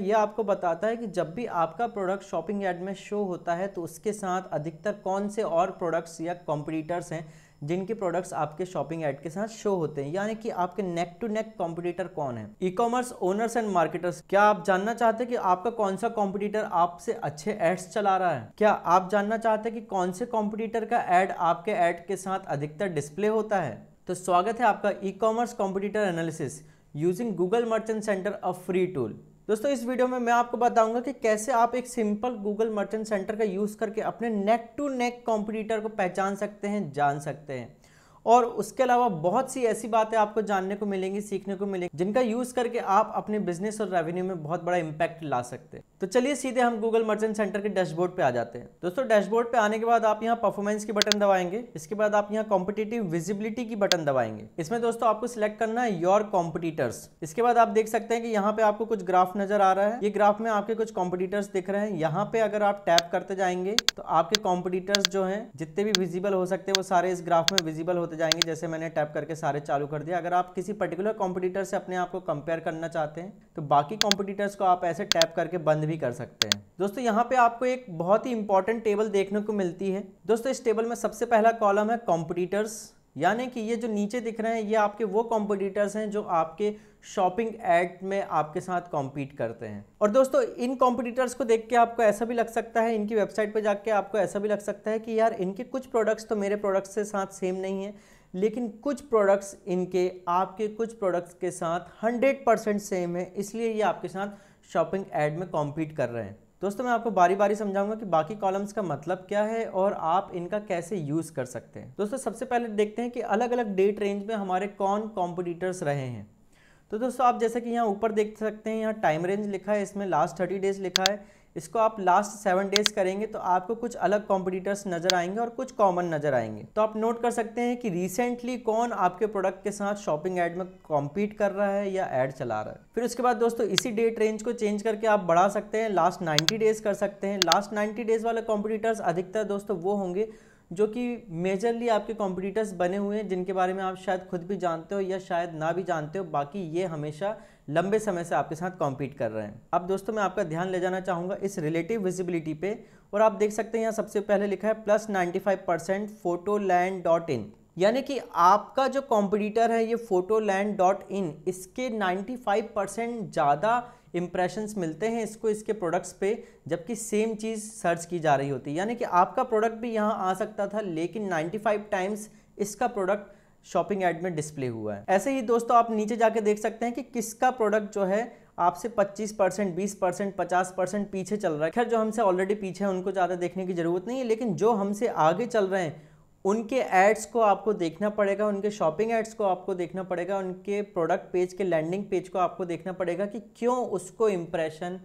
यह आपको बताता है कि जब भी आपका प्रोडक्ट शॉपिंग एड में शो होता है तो उसके साथ अधिकतर कौन से और प्रोडक्ट्स या कॉम्पिटिटर्स हैं जिनके प्रोडक्ट्स आपके शॉपिंग एड के साथ शो होते हैं यानी कि आपके नेक टू नेक कॉम्पिटिटर कौन है e commerce owners and marketers क्या आप जानना चाहते हैं कि आपका कौन सा कॉम्पिटिटर आपसे अच्छे एड्स चला रहा है क्या आप जानना चाहते हैं कि कौन से कॉम्पिटिटर का एड आपके एड के साथ अधिकतर डिस्प्ले होता है तो स्वागत है आपका e commerce competitor analysis using Google Merchant Center a free tool दोस्तों इस वीडियो में मैं आपको बताऊंगा कि कैसे आप एक सिंपल गूगल मर्चेंट सेंटर का यूज़ करके अपने नेक टू नेक कॉम्पिटिटर को पहचान सकते हैं जान सकते हैं और उसके अलावा बहुत सी ऐसी बातें आपको जानने को मिलेंगी सीखने को मिलेंगी जिनका यूज़ करके आप अपने बिजनेस और रेवेन्यू में बहुत बड़ा इम्पैक्ट ला सकते हैं तो चलिए सीधे हम गूगल मर्चेंट सेंटर के डैशबोर्ड पे आ जाते हैं दोस्तों डैशबोर्ड पे आने के बाद आप यहाँ परफॉर्मेंस की बटन दबाएंगे इसके बाद आप यहाँ कॉम्पिटेटिव विजिबिलिटी की बटन दबाएंगे इसमें दोस्तों आपको सिलेक्ट करना है योर कॉम्पिटिटर्स इसके बाद आप देख सकते हैं कि यहाँ पे आपको कुछ ग्राफ नजर आ रहा है ये ग्राफ में आपके कुछ कॉम्पिटिटर्स दिख रहे हैं यहाँ पे अगर आप टैप करते जाएंगे तो आपके कॉम्पिटिटर्स जो है जितने भी विजिबल हो सकते हैं वो सारे इस ग्राफ में विजिबल होते जाएंगे जैसे मैंने टैप करके सारे चालू कर दिया अगर आप किसी पर्टिकुलर कॉम्पिटिटर से अपने आप को कंपेयर करना चाहते हैं तो बाकी कॉम्पिटिटर्स को आप ऐसे टैप करके बंद भी कर सकते हैं दोस्तों यहाँ पे आपको एक बहुत ही इंपॉर्टेंट टेबल देखने को मिलती है दोस्तों इस टेबल में सबसे पहला कॉलम है कॉम्पिटिटर्स यानी कि ये जो नीचे दिख रहे हैं ये आपके वो कॉम्पिटिटर्स हैं जो आपके शॉपिंग एड में आपके साथ कॉम्पीट करते हैं और दोस्तों इन कॉम्पिटिटर्स को देख के आपको ऐसा भी लग सकता है इनकी वेबसाइट पर जाके आपको ऐसा भी लग सकता है कि यार इनके कुछ प्रोडक्ट्स तो मेरे प्रोडक्ट्स के साथ सेम नहीं है लेकिन कुछ प्रोडक्ट्स इनके आपके कुछ प्रोडक्ट्स के साथ 100 परसेंट सेम है इसलिए ये आपके साथ शॉपिंग ऐड में कॉम्पीट कर रहे हैं दोस्तों मैं आपको बारी बारी समझाऊंगा कि बाकी कॉलम्स का मतलब क्या है और आप इनका कैसे यूज़ कर सकते हैं दोस्तों सबसे पहले देखते हैं कि अलग अलग डेट रेंज में हमारे कौन कॉम्पिटिटर्स रहे हैं तो दोस्तों आप जैसे कि यहाँ ऊपर देख सकते हैं यहाँ टाइम रेंज लिखा है इसमें लास्ट थर्टी डेज लिखा है इसको आप लास्ट सेवन डेज करेंगे तो आपको कुछ अलग कॉम्पिटिटर्स नज़र आएंगे और कुछ कॉमन नज़र आएंगे तो आप नोट कर सकते हैं कि रिसेंटली कौन आपके प्रोडक्ट के साथ शॉपिंग एड में कॉम्पीट कर रहा है या एड चला रहा है फिर उसके बाद दोस्तों इसी डेट रेंज को चेंज करके आप बढ़ा सकते हैं लास्ट नाइन्टी डेज कर सकते हैं लास्ट नाइन्टी डेज वाले कॉम्पिटिटर्स अधिकतर दोस्तों वो होंगे जो कि मेजरली आपके कॉम्पिटिटर्स बने हुए हैं जिनके बारे में आप शायद खुद भी जानते हो या शायद ना भी जानते हो बाकी ये हमेशा लंबे समय से आपके साथ कॉम्पीट कर रहे हैं अब दोस्तों मैं आपका ध्यान ले जाना चाहूँगा इस रिलेटिव विजिबिलिटी पे और आप देख सकते हैं यहाँ सबसे पहले लिखा है plus ninety five percent Photoland dot in यानी कि आपका जो कॉम्पिटिटर है ये फोटोलैंड डॉट इन इसके 95 परसेंट ज़्यादा इम्प्रेशंस मिलते हैं इसको इसके प्रोडक्ट्स पे जबकि सेम चीज़ सर्च की जा रही होती है यानी कि आपका प्रोडक्ट भी यहाँ आ सकता था लेकिन 95 टाइम्स इसका प्रोडक्ट शॉपिंग एड में डिस्प्ले हुआ है ऐसे ही दोस्तों आप नीचे जाके देख सकते हैं कि किसका प्रोडक्ट जो है आपसे 25 परसेंट बीस परसेंट पचास परसेंट पीछे चल रहा है खैर जो हमसे ऑलरेडी पीछे है उनको ज़्यादा देखने की ज़रूरत नहीं है लेकिन जो हमसे आगे चल रहे हैं उनके एड्स को आपको देखना पड़ेगा उनके शॉपिंग एड्स को आपको देखना पड़ेगा उनके प्रोडक्ट पेज के लैंडिंग पेज को आपको देखना पड़ेगा कि क्यों उसको इम्प्रेशन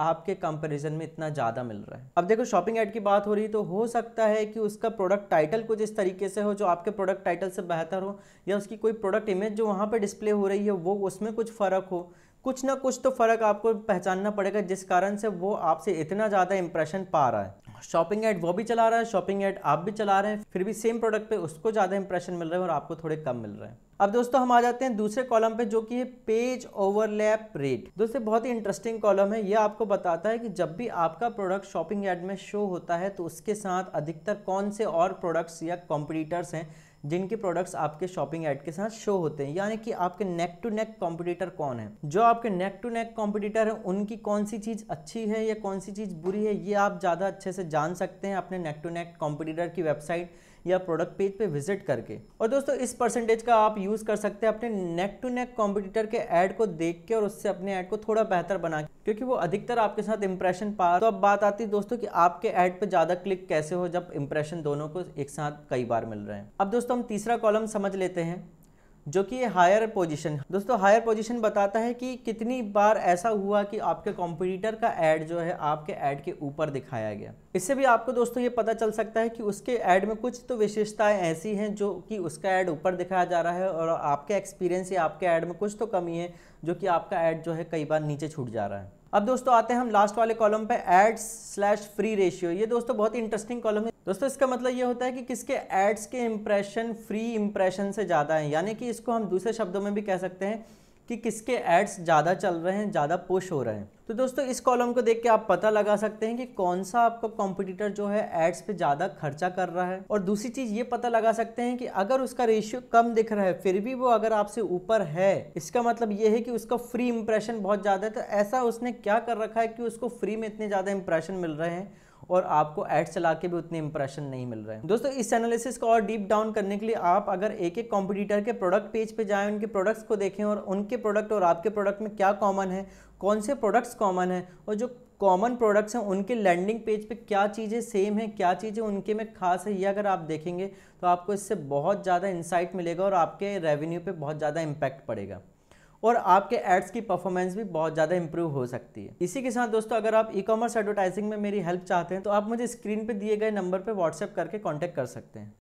आपके कंपैरिजन में इतना ज़्यादा मिल रहा है अब देखो शॉपिंग ऐड की बात हो रही तो हो सकता है कि उसका प्रोडक्ट टाइटल कुछ इस तरीके से हो जो आपके प्रोडक्ट टाइटल से बेहतर हो या उसकी कोई प्रोडक्ट इमेज जो वहाँ पर डिस्प्ले हो रही है वो उसमें कुछ फ़र्क हो कुछ ना कुछ तो फ़र्क आपको पहचानना पड़ेगा जिस कारण से वो आपसे इतना ज़्यादा इंप्रेशन पा रहा है शॉपिंग ऐड वो भी चला रहा है शॉपिंग ऐड आप भी चला रहे हैं फिर भी सेम प्रोडक्ट पे उसको ज़्यादा इंप्रेशन मिल रहे हैं और आपको थोड़े कम मिल रहे हैं अब दोस्तों हम आ जाते हैं दूसरे कॉलम पे जो कि है पेज ओवरलैप रेट दोस्तों बहुत ही इंटरेस्टिंग कॉलम है ये आपको बताता है कि जब भी आपका प्रोडक्ट शॉपिंग ऐड में शो होता है तो उसके साथ अधिकतर कौन से और प्रोडक्ट्स या कॉम्पिटिटर्स हैं जिनके प्रोडक्ट्स आपके शॉपिंग एड के साथ शो होते हैं यानी कि आपके नेक टू नेक कॉम्पिटिटर कौन है जो आपके नेक टू नेक कॉम्पिटिटर है उनकी कौन सी चीज़ अच्छी है या कौन सी चीज़ बुरी है ये आप ज़्यादा अच्छे से जान सकते हैं अपने नेक टू नेक कॉम्पिटिटर की वेबसाइट या प्रोडक्ट पेज पे विजिट करके और दोस्तों इस परसेंटेज का आप यूज़ कर सकते हैं अपने नेक टू नेक कॉम्पिटिटर के एड को देख के और उससे अपने एड को थोड़ा बेहतर बना के क्योंकि वो अधिकतर आपके साथ इंप्रेशन पा तो अब बात आती है दोस्तों की आपके एड पर ज़्यादा क्लिक कैसे हो जब इंप्रेशन दोनों को एक साथ कई बार मिल रहे हैं अब दोस्तों हम तीसरा कॉलम समझ लेते हैं जो कि हायर पोजीशन दोस्तों हायर पोजीशन बताता है कि कितनी बार ऐसा हुआ कि आपके कॉम्पिटिटर का ऐड जो है आपके ऐड के ऊपर दिखाया गया इससे भी आपको दोस्तों ये पता चल सकता है कि उसके ऐड में कुछ तो विशेषताएं ऐसी हैं जो कि उसका ऐड ऊपर दिखाया जा रहा है और आपके एक्सपीरियंस या आपके ऐड में कुछ तो कमी है जो कि आपका ऐड जो है कई बार नीचे छूट जा रहा है अब दोस्तों आते हैं हम लास्ट वाले कॉलम पे एड्स स्लैश फ्री रेशियो ये दोस्तों बहुत ही इंटरेस्टिंग कॉलम है दोस्तों इसका मतलब ये होता है कि किसके एड्स के इम्प्रेशन फ्री इम्प्रेशन से ज़्यादा हैं यानी कि इसको हम दूसरे शब्दों में भी कह सकते हैं कि किसके एड्स ज़्यादा चल रहे हैं ज़्यादा पुश हो रहे हैं तो दोस्तों इस कॉलम को देख के आप पता लगा सकते हैं कि कौन सा आपका कॉम्पिटिटर जो है एड्स पे ज़्यादा खर्चा कर रहा है और दूसरी चीज़ ये पता लगा सकते हैं कि अगर उसका रेशियो कम दिख रहा है फिर भी वो अगर आपसे ऊपर है इसका मतलब ये है कि उसका फ्री इम्प्रेशन बहुत ज़्यादा है तो ऐसा उसने क्या कर रखा है कि उसको फ्री में इतने ज़्यादा इम्प्रेशन मिल रहे हैं और आपको एड्स चला के भी उतने इंप्रेशन नहीं मिल रहे हैं दोस्तों इस एनालिसिस को और डीप डाउन करने के लिए आप अगर एक एक कॉम्पिटिटर के प्रोडक्ट पेज पे जाएं उनके प्रोडक्ट्स को देखें और उनके प्रोडक्ट और आपके प्रोडक्ट में क्या कॉमन है कौन से प्रोडक्ट्स कॉमन हैं और जो कॉमन प्रोडक्ट्स हैं उनके लैंडिंग पेज पे क्या चीज़ें सेम हैं क्या चीज़ें उनके में खास है ये अगर आप देखेंगे तो आपको इससे बहुत ज़्यादा इंसाइट मिलेगा और आपके रेवेन्यू पे बहुत ज़्यादा इम्पैक्ट पड़ेगा और आपके एड्स की परफॉर्मेंस भी बहुत ज़्यादा इंप्रूव हो सकती है इसी के साथ दोस्तों अगर आप ई कॉमर्स एडवर्टाइजिंग में मेरी हेल्प चाहते हैं तो आप मुझे स्क्रीन पर दिए गए नंबर पर व्हाट्सएप करके कॉन्टैक्ट कर सकते हैं